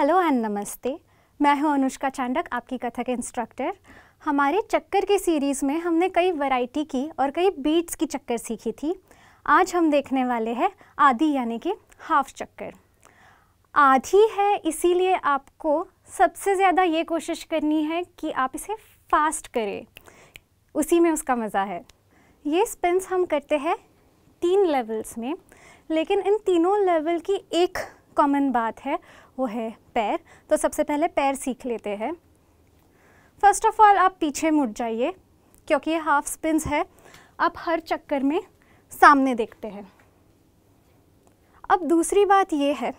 hello and नमस्ते मैं हूं अनुष्का चांडक आपकी कथक इंस्ट्रक्टर हमारे चक्कर के सीरीज़ में हमने कई वैरायटी की और कई बीट्स की चक्कर सीखी थी आज हम देखने वाले हैं आधी यानी कि हाफ चक्कर आधी है इसीलिए आपको सबसे ज़्यादा ये कोशिश करनी है कि आप इसे फास्ट करें उसी में उसका मज़ा है ये स्पिन्स हम करते हैं तीन लेवल्स में लेकिन इन तीनों लेवल की एक कॉमन बात है वो है पैर तो सबसे पहले पैर सीख लेते हैं फर्स्ट ऑफ ऑल आप पीछे मुड़ जाइए क्योंकि ये हाफ स्पिन्स है आप हर चक्कर में सामने देखते हैं अब दूसरी बात ये है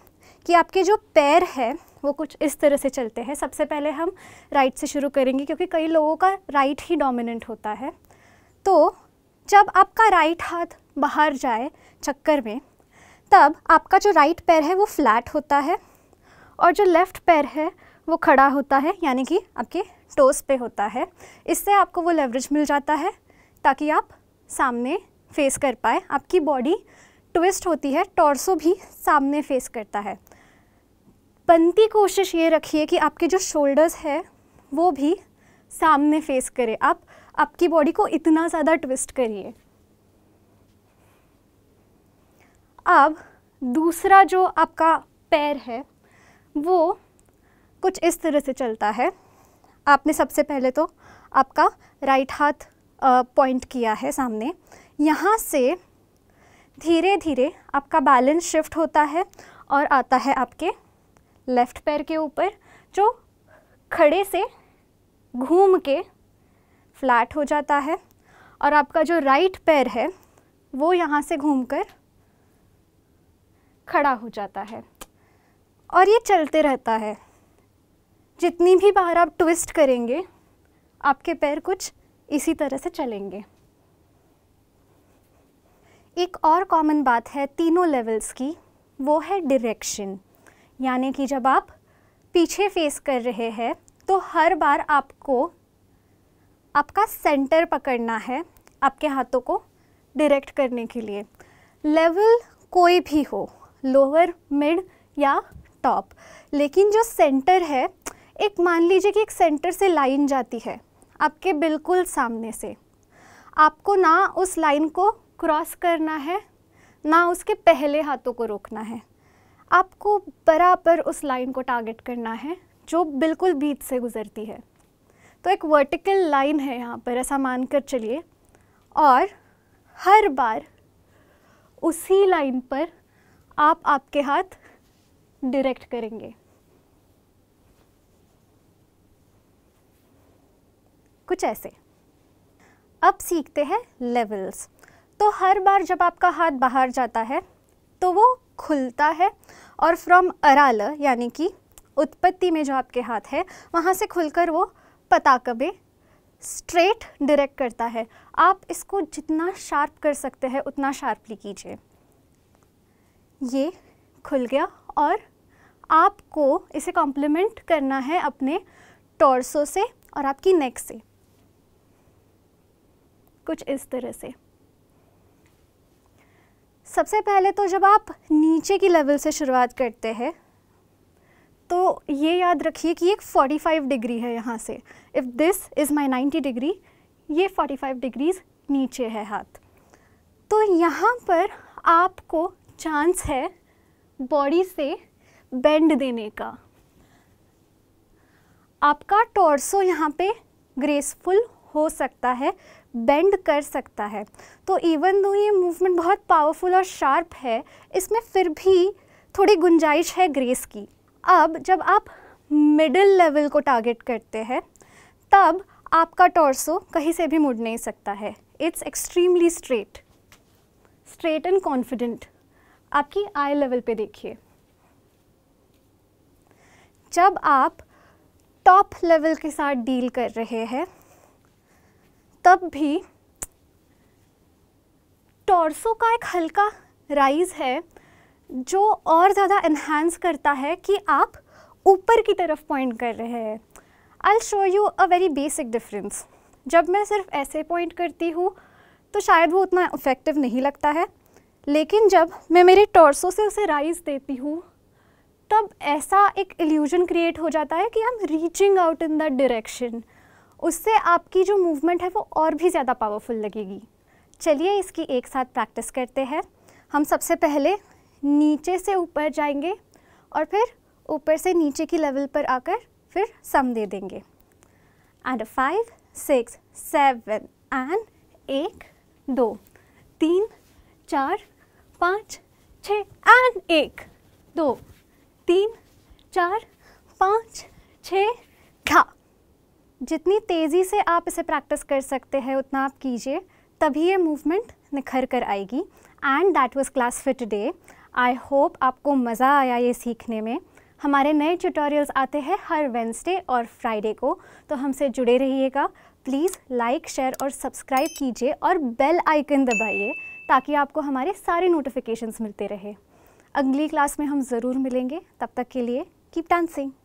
कि आपके जो पैर है वो कुछ इस तरह से चलते हैं सबसे पहले हम राइट से शुरू करेंगे क्योंकि कई लोगों का राइट ही डोमिनेंट होता है तो जब आपका राइट हाथ बाहर जाए चक्कर में तब आपका जो राइट पैर है वो फ्लैट होता है और जो लेफ़्ट पैर है वो खड़ा होता है यानी कि आपके टोस पे होता है इससे आपको वो लेवरेज मिल जाता है ताकि आप सामने फेस कर पाए आपकी बॉडी ट्विस्ट होती है टॉर्सो भी सामने फेस करता है बनती कोशिश ये रखिए कि आपके जो शोल्डर्स है वो भी सामने फेस करें आप आपकी बॉडी को इतना ज़्यादा ट्विस्ट करिए अब दूसरा जो आपका पैर है वो कुछ इस तरह से चलता है आपने सबसे पहले तो आपका राइट हाथ पॉइंट किया है सामने यहाँ से धीरे धीरे आपका बैलेंस शिफ्ट होता है और आता है आपके लेफ़्ट पैर के ऊपर जो खड़े से घूम के फ्लैट हो जाता है और आपका जो राइट पैर है वो यहाँ से घूमकर खड़ा हो जाता है और ये चलते रहता है जितनी भी बार आप ट्विस्ट करेंगे आपके पैर कुछ इसी तरह से चलेंगे एक और कॉमन बात है तीनों लेवल्स की वो है डायरेक्शन यानी कि जब आप पीछे फेस कर रहे हैं तो हर बार आपको आपका सेंटर पकड़ना है आपके हाथों को डायरेक्ट करने के लिए लेवल कोई भी हो लोअर मिड या टॉप लेकिन जो सेंटर है एक मान लीजिए कि एक सेंटर से लाइन जाती है आपके बिल्कुल सामने से आपको ना उस लाइन को क्रॉस करना है ना उसके पहले हाथों को रोकना है आपको बराबर उस लाइन को टारगेट करना है जो बिल्कुल बीच से गुज़रती है तो एक वर्टिकल लाइन है यहाँ पर ऐसा मान कर चलिए और हर बार उसी लाइन पर आप आपके हाथ डायरेक्ट करेंगे कुछ ऐसे अब सीखते हैं लेवल्स तो हर बार जब आपका हाथ बाहर जाता है तो वो खुलता है और फ्रॉम अराल यानी कि उत्पत्ति में जो आपके हाथ है वहाँ से खुलकर वो पताकबे स्ट्रेट डायरेक्ट करता है आप इसको जितना शार्प कर सकते हैं उतना शार्पली कीजिए ये खुल गया और आपको इसे कॉम्प्लीमेंट करना है अपने टॉर्सो से और आपकी नेक से कुछ इस तरह से सबसे पहले तो जब आप नीचे की लेवल से शुरुआत करते हैं तो ये याद रखिए कि एक 45 डिग्री है यहाँ से if this is my 90 degree ये 45 डिग्रीज नीचे है हाथ तो यहाँ पर आपको चांस है बॉडी से बेंड देने का आपका टॉर्सो यहाँ पे ग्रेसफुल हो सकता है बेंड कर सकता है तो इवन दो ये मूवमेंट बहुत पावरफुल और शार्प है इसमें फिर भी थोड़ी गुंजाइश है ग्रेस की अब जब आप मिडिल लेवल को टारगेट करते हैं तब आपका टॉर्सो कहीं से भी मुड़ नहीं सकता है it's extremely straight straight and confident आपकी आई लेवल पे देखिए जब आप टॉप लेवल के साथ डील कर रहे हैं तब भी टॉर्सो का एक हल्का राइज है जो और ज़्यादा इन्हांस करता है कि आप ऊपर की तरफ पॉइंट कर रहे हैं I show you a very basic difference जब मैं सिर्फ ऐसे पॉइंट करती हूँ तो शायद वो उतना इफ़ेक्टिव नहीं लगता है लेकिन जब मैं मेरे टॉर्सो से उसे राइज देती हूँ तब ऐसा एक इल्यूजन क्रिएट हो जाता है कि हम reaching out in that direction उससे आपकी जो मूवमेंट है वो और भी ज़्यादा पावरफुल लगेगी चलिए इसकी एक साथ प्रैक्टिस करते हैं हम सबसे पहले नीचे से ऊपर जाएंगे और फिर ऊपर से नीचे की लेवल पर आकर फिर सम दे देंगे and five six seven and एक दो तीन चार पाँच छ एंड एक दो तीन चार पाँच छ घा जितनी तेज़ी से आप इसे प्रैक्टिस कर सकते हैं उतना आप कीजिए तभी ये मूवमेंट निखर कर आएगी and that was class fit day I hope आपको मज़ा आया ये सीखने में हमारे नए ट्यूटोरियल्स आते हैं हर वेंसडे और फ्राइडे को तो हमसे जुड़े रहिएगा प्लीज़ लाइक शेयर और सब्सक्राइब कीजिए और बेल आइकन दबाइए ताकि आपको हमारे सारे नोटिफिकेशंस मिलते रहे अगली क्लास में हम ज़रूर मिलेंगे तब तक के लिए कीप डांसिंग